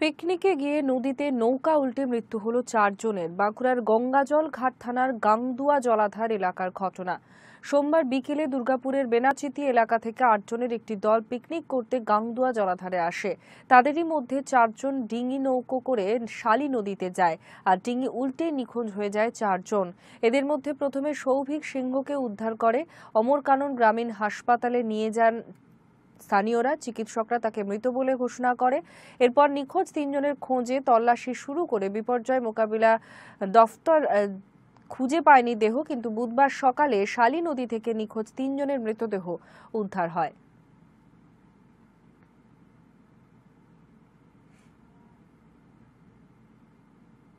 পিকনিকে গিয়ে নদীতে নৌকা উল্টে মৃত্যু হল চারজনের বাঁকুড়ার গঙ্গাজল ঘাট থানার গাংদুয়া জলাধার এলাকার ঘটনা সোমবার বিকেলে দুর্গাপুরের বেনাচিতি এলাকা থেকে আটজনের একটি দল পিকনিক করতে গাংদুয়া জলাধারে আসে তাদেরই মধ্যে চারজন ডিঙি নৌকো করে শালি নদীতে যায় আর ডিঙি উল্টে নিখোঁজ হয়ে যায় চারজন এদের মধ্যে প্রথমে সৌভিক সিংহকে উদ্ধার করে অমরকানন গ্রামীণ হাসপাতালে নিয়ে যান স্থানীয়রা চিকিৎসকরা তাকে মৃত বলে ঘোষণা করে এরপর নিখোঁজ তিনজনের খোঁজে তল্লাশি শুরু করে বিপর্যয় মোকাবিলা দফতর খুঁজে পায়নি দেহ কিন্তু বুধবার সকালে শালি নদী থেকে নিখোঁজ তিনজনের মৃতদেহ উদ্ধার হয়